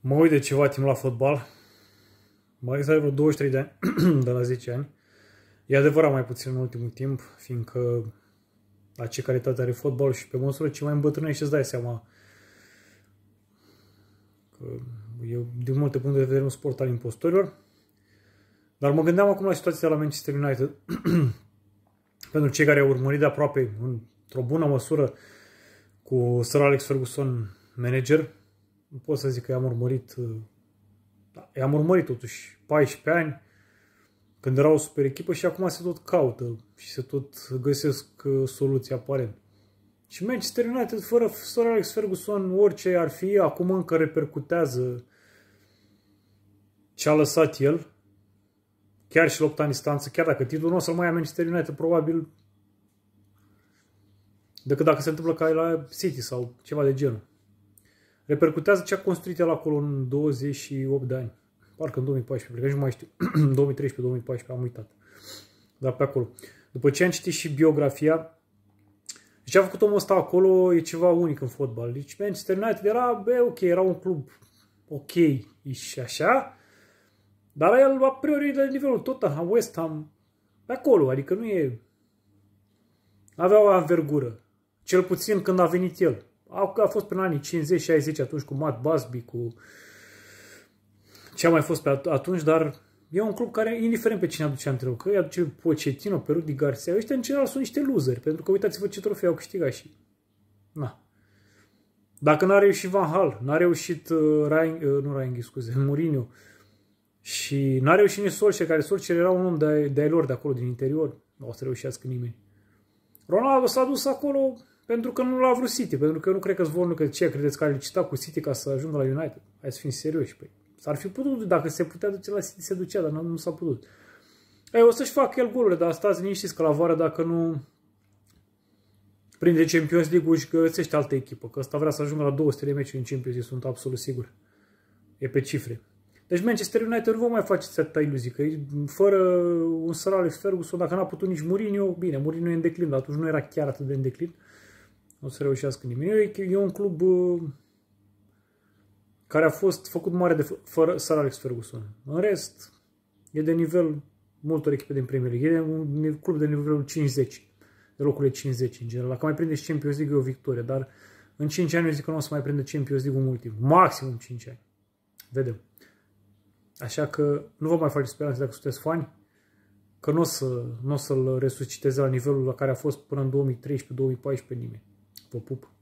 Mă uit de ceva timp la fotbal. Mai să ai vreo 23 de ani, de la 10 ani. E adevărat mai puțin în ultimul timp, fiindcă la ce calitate are fotbal și pe măsură ce mai îmbătrânești îți dai seama că e din multe puncte de vedere un sport al impostorilor. Dar mă gândeam acum la situația la Manchester United. Pentru cei care au urmărit de aproape, într-o bună măsură, cu Sir Alex Ferguson, manager, nu pot să zic că i-am urmărit, uh, da, i-am urmărit totuși 14 ani, când era o super echipă și acum se tot caută și se tot găsesc uh, soluții aparent. Și Manchester United, fără Sir Alex Ferguson, orice ar fi, acum încă repercutează ce a lăsat el, chiar și lupta în instanță, chiar dacă titlul nostru mai a Manchester United, probabil decât dacă se întâmplă ca la City sau ceva de genul repercutează ce a construit el acolo în 28 de ani. Parcă în 2014, cred că nu mai știu. 2013-2014, am uitat. Dar pe acolo. După ce am citit și biografia, ce a făcut omul ăsta acolo e ceva unic în fotbal. Deci Manchester United era, bă, ok, era un club ok și așa, dar el a priori de nivelul Tottenham, West Ham, pe acolo, adică nu e... Avea o anvergură. Cel puțin când a venit el a fost prin anii 50-60 atunci cu Matt Busby, cu ce a mai fost pe atunci, dar e un club care, indiferent pe cine aduce antrenor, că îi aduce Pochettino, pe Rudy Garcia, ăștia în general sunt niște loseri, pentru că uitați-vă ce trofei au câștigat și... Na. Dacă n-a reușit Van Hal, n-a reușit uh, Ryan, uh, nu Ryan, scuze, Mourinho, și n-a reușit nici Solskjaer, care Solskjaer era un om de, de lor de acolo, din interior. Nu o să reușească nimeni. Ronaldo s-a dus acolo, pentru că nu l-a vrut City, pentru că eu nu cred că zvonul că ce credeți că a licitat cu City ca să ajungă la United. Hai să fim serioși, păi. S-ar fi putut, dacă se putea duce la City, se ducea, dar nu, nu s-a putut. Ei, o să-și facă el golurile, dar stați liniștiți că la vară dacă nu prinde Champions League-ul și găsește altă echipă, că ăsta vrea să ajungă la 200 de meciuri în Champions League, sunt absolut sigur. E pe cifre. Deci Manchester United nu vă mai faceți atâta iluzii, că fără un Sir Alex Ferguson, dacă n-a putut nici Mourinho, bine, Mourinho e în declin, dar atunci nu era chiar atât de în declin, uh, nu să reușească nimeni. E un club uh, care a fost făcut mare de fără Sir Alex Ferguson. În rest, e de nivel multor echipe din Premier League. E un club de nivelul 50, de locurile 50 în general. Dacă mai prinde Champions League e o victorie, dar în 5 ani eu zic că nu o să mai prinde Champions League un ultim. Maximum 5 ani. Vedem. Așa că nu vă mai faceți speranțe dacă sunteți fani, că nu o, să, nu o să-l resusciteze la nivelul la care a fost până în 2013-2014 nimeni. Pum, pum, pum.